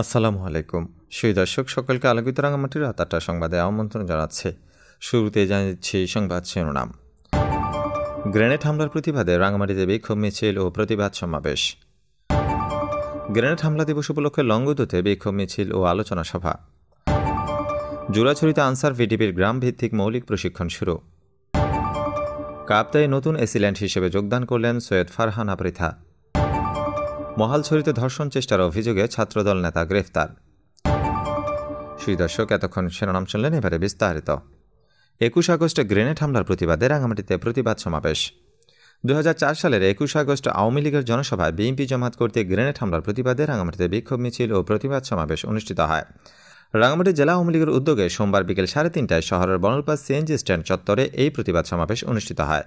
আসসালামু আলাইকুম সেই দর্শক সকলকে আলোকিত রাঙামাটির আতাটা সংবাদে আমন্ত্রণ জানাচ্ছে শুরুতে জানাচ্ছি সংবাদ শিরোনাম গ্রেনেড হামলার প্রতিবাদে রাঙামাটিতে বিক্ষোভ মিছিল ও প্রতিবাদ সমাবেশ গ্রেনেড হামলা দিবস উপলক্ষে লঙ্গদুতে বিক্ষোভ মিছিল ও আলোচনা সভা জোড়াছড়িতে আনসার ভিডিপির গ্রামভিত্তিক মৌলিক প্রশিক্ষণ শুরু কাপ্তায় নতুন এসিল্যান্ড হিসেবে যোগদান করলেন সৈয়দ ফারহানা পৃথা মহালছড়িতে ধর্ষণ চেষ্টার অভিযোগে ছাত্রদল নেতা গ্রেফতার সুই দর্শক এতক্ষণ শিরোনাম শুনলেন এবারে বিস্তারিত একুশ আগস্টে গ্রেনেড হামলার প্রতিবাদে রাঙামাটিতে প্রতিবাদ সমাবেশ দু সালের একুশ আগস্ট আওয়ামী লীগের জনসভায় বিএনপি জমাত করতে গ্রেনেড হামলার প্রতিবাদে রাঙামাটিতে বিক্ষোভ মিছিল ও প্রতিবাদ সমাবেশ অনুষ্ঠিত হয় রাঙামাটি জেলা আওয়ামী লীগের উদ্যোগে সোমবার বিকেল সাড়ে তিনটায় শহরের বনলপাস সিএনজি স্ট্যান্ড চত্বরে এই প্রতিবাদ সমাবেশ অনুষ্ঠিত হয়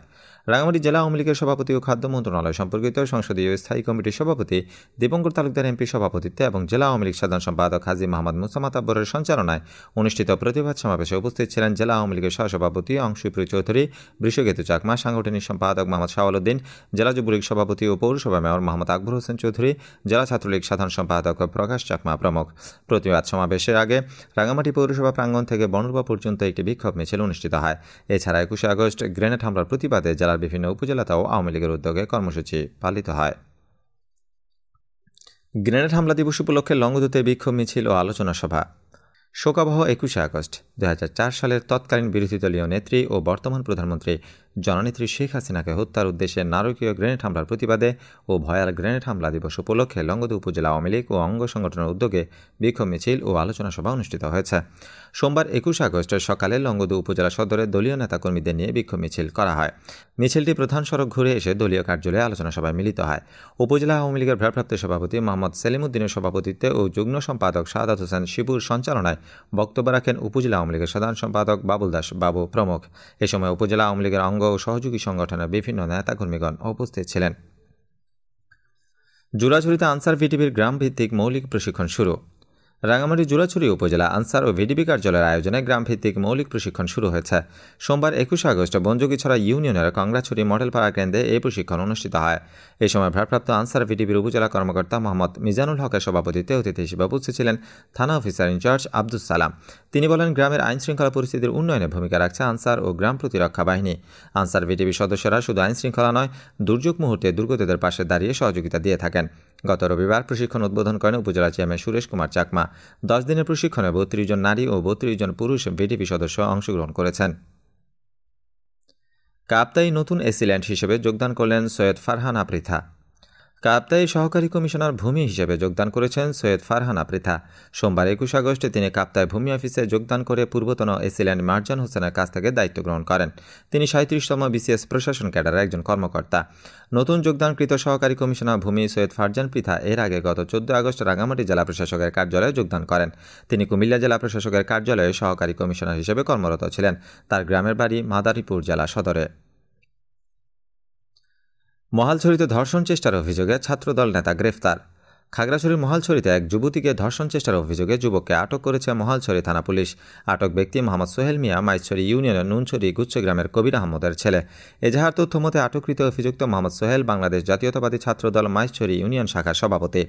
রাঙামাটি জেলা আওয়ামী লীগের সভাপতি ও খাদ্য মন্ত্রণালয় সম্পর্কিত সংসদীয় স্থায়ী কমিটির সভাপতি দীপঙ্কর তালুকদার এমপি সভাপতিত্বে এবং জেলা আওয়ামী লীগ সাধারণ সম্পাদক হাজি মোহাম্মদ মুসামাত আব্বরের সঞ্চালনায় অনুষ্ঠিত প্রতিবাদ সমাবেশে উপস্থিত ছিলেন জেলা আওয়ামী লীগের সহসভাপতি অংশুপ্রিয় চৌধুরী বিশ্বকেতু চাকমা সাংগঠনিক সম্পাদক মোহাম্মদ শাহলুদ্দিন জেলা যুবলীগ সভাপতি ও পৌরসভা মেয়র মোহাম্মদ আকবর হোসেন চৌধুরী জেলা ছাত্রলীগ সাধারণ সম্পাদক প্রকাশ চাকমা প্রমুখ প্রতিবাদ সমাবেশের আগে সঙ্গে রাঙামাটি পৌরসভা প্রাঙ্গণ থেকে বনরূপা পর্যন্ত একটি বিক্ষোভ মিছিল অনুষ্ঠিত হয় এছাড়া একুশে আগস্ট গ্রেনেড হামলার প্রতিবাদে জেলার বিভিন্ন উপজেলাতেও আওয়ামী লীগের উদ্যোগে কর্মসূচি পালিত হয় গ্রেনেড হামলা দিবস উপলক্ষে লঙ্গদূতে বিক্ষোভ মিছিল ও আলোচনা সভা শোকাবহ একুশে আগস্ট দু সালের তৎকালীন বিরোধী দলীয় নেত্রী ও বর্তমান প্রধানমন্ত্রী জননেত্রী শেখ হাসিনাকে হত্যার উদ্দেশ্যে নারকীয় গ্রেনেড হামলার প্রতিবাদে ও ভয়াল গ্রেনেড হামলা দিবস উপলক্ষে লঙ্গদু উপজেলা আওয়ামী লীগ ও অঙ্গ সংগঠনের উদ্যোগে বিক্ষোভ মিছিল ও আলোচনা সভা অনুষ্ঠিত হয়েছে সোমবার একুশ আগস্ট সকালে লঙ্গদু উপজেলা সদরে দলীয় নেতাকর্মীদের নিয়ে বিক্ষোভ মিছিল করা হয় মিছিলটি প্রধান সড়ক ঘুরে এসে দলীয় কার্যালয়ে আলোচনা সভায় মিলিত হয় উপজেলা আওয়ামী লীগের ভারপ্রাপ্ত সভাপতি মোহাম্মদ সেলিমুদ্দিনের সভাপতিত্বে ও যুগ্ম সম্পাদক সাদাত হোসেন শিবুর সঞ্চালনায় বক্তব্য রাখেন উপজেলা আওয়ামী লীগের সাধারণ সম্পাদক বাবুল দাস বাবু প্রমুখ এ সময় উপজেলা আওয়ামী লীগের অঙ্গ ও সহযোগী সংগঠনের বিভিন্ন নেতাকর্মীগণ উপস্থিত ছিলেন জুরাঝুরিতে আনসার ভিটিভির গ্রামভিত্তিক মৌলিক প্রশিক্ষণ শুরু রাঙামাটি জুরাছড়ি উপজেলা আনসার ও ভিডিপি কার্যালয়ের আয়োজনে গ্রামভিত্তিক মৌলিক প্রশিক্ষণ শুরু হয়েছে সোমবার একুশে আগস্ট বনযোগীছড়া ইউনিয়নের কংরাছড়ি মডেল পাড়া কেন্দ্রে এই প্রশিক্ষণ অনুষ্ঠিত হয় এই সময় ভারপ্রাপ্ত আনসার ভিডিপির উপজেলা কর্মকর্তা মোহাম্মদ মিজানুল হকের সভাপতিত্বে অতিথি হিসেবে উপস্থিত ছিলেন থানা অফিসার ইনচার্জ আব্দুল সালাম তিনি বলেন গ্রামের আইন শৃঙ্খলা পরিস্থিতির উন্নয়নে ভূমিকা রাখছে আনসার ও গ্রাম প্রতিরক্ষা বাহিনী আনসার ভিডিপি সদস্যরা শুধু আইন শৃঙ্খলা নয় দুর্যোগ মুহূর্তে দুর্গতদের পাশে দাঁড়িয়ে সহযোগিতা দিয়ে থাকেন গত রবিবার প্রশিক্ষণ উদ্বোধন করেন উপজেলা চেয়ারম্যান সুরেশ কুমার চাকমা দশ দিনের প্রশিক্ষণে বত্রিশ জন নারী ও বত্রিশ জন পুরুষ ভিডিপি সদস্য অংশগ্রহণ করেছেন কাপ্তাই নতুন এসিল্যান্ড হিসেবে যোগদান করলেন সৈয়দ ফারহান আপ্রিথা কাপ্তাই সহকারী কমিশনার ভূমি হিসেবে যোগদান করেছেন সৈয়দ ফারহানা পৃথা সোমবার একুশ আগস্টে তিনি কাপ্তায় ভূমি অফিসে যোগদান করে পূর্বতন এসিল্যান্ড মার্জান হোসেনের কাছ থেকে দায়িত্ব গ্রহণ করেন তিনি সাঁত্রিশতম বিসিএস প্রশাসন ক্যাডারের একজন কর্মকর্তা নতুন যোগদানকৃত সহকারী কমিশনার ভূমি সৈয়দ ফারজান পৃথা এর আগে গত চোদ্দ আগস্ট রাঙামাটি জেলা প্রশাসকের কার্যালয়ে যোগদান করেন তিনি কুমিল্লা জেলা প্রশাসকের কার্যালয়ে সহকারী কমিশনার হিসেবে কর্মরত ছিলেন তার গ্রামের বাড়ি মাদারীপুর জেলা সদরে মহালছড়িতে ধর্ষণ চেষ্টার অভিযোগে ছাত্রদল নেতা গ্রেফতার খাগড়াছড়ির মহালছড়িতে এক যুবতীকে ধর্ষণ চেষ্টার অভিযোগে যুবককে আটক করেছে মহালছড়ি থানা পুলিশ আটক ব্যক্তি মোহাম্মদ সোহেল মিয়া মাইছড়ি ইউনিয়নের নুনছড়ি গুচ্ছগ্রামের কবির আহমদের ছেলে এজাহার তথ্য মতে আটককৃত অভিযুক্ত মোহাম্মদ সোহেল বাংলাদেশ জাতীয়তাবাদী ছাত্রদল মাইছড়ি ইউনিয়ন শাখার সভাপতি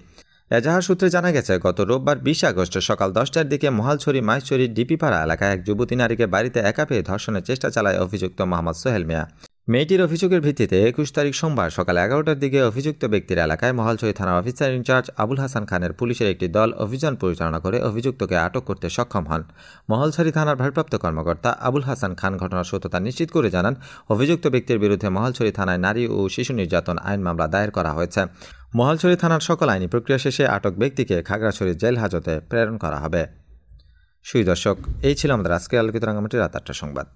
এজাহার সূত্রে জানা গেছে গত রোববার বিশ আগস্ট সকাল দশটার দিকে মহালছড়ি মাইছড়ি ডিপিপাড়া এলাকায় এক যুবতী নারীকে বাড়িতে একা পেয়ে ধর্ষণের চেষ্টা চালায় অভিযুক্ত মোহাম্মদ সোহেল মিয়া মেয়েটির অভিযোগের ভিত্তিতে একুশ তারিখ সোমবার সকাল এগারোটার দিকে অভিযুক্ত ব্যক্তির এলাকায় মহালছড়ি থানা অফিসার ইনচার্জ আবুল হাসান খানের পুলিশের একটি দল অভিযান পরিচালনা করে অভিযুক্তকে আটক করতে সক্ষম হন মহালছড়ি থানার ভারপ্রাপ্ত কর্মকর্তা আবুল হাসান খান ঘটনার সত্যতা নিশ্চিত করে জানান অভিযুক্ত ব্যক্তির বিরুদ্ধে মহালছড়ি থানায় নারী ও শিশু নির্যাতন আইন মামলা দায়ের করা হয়েছে মহালছড়ি থানার সকল আইনি প্রক্রিয়া শেষে আটক ব্যক্তিকে খাগড়াছড়ি জেল হাজতে প্রেরণ করা হবে সুই দর্শক এই ছিল আমাদের আজকে আলোকিত রাঙামাটির রাত আটটা সংবাদ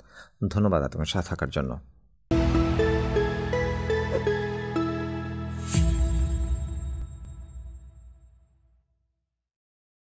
ধন্যবাদ আপনার সাথে থাকার জন্য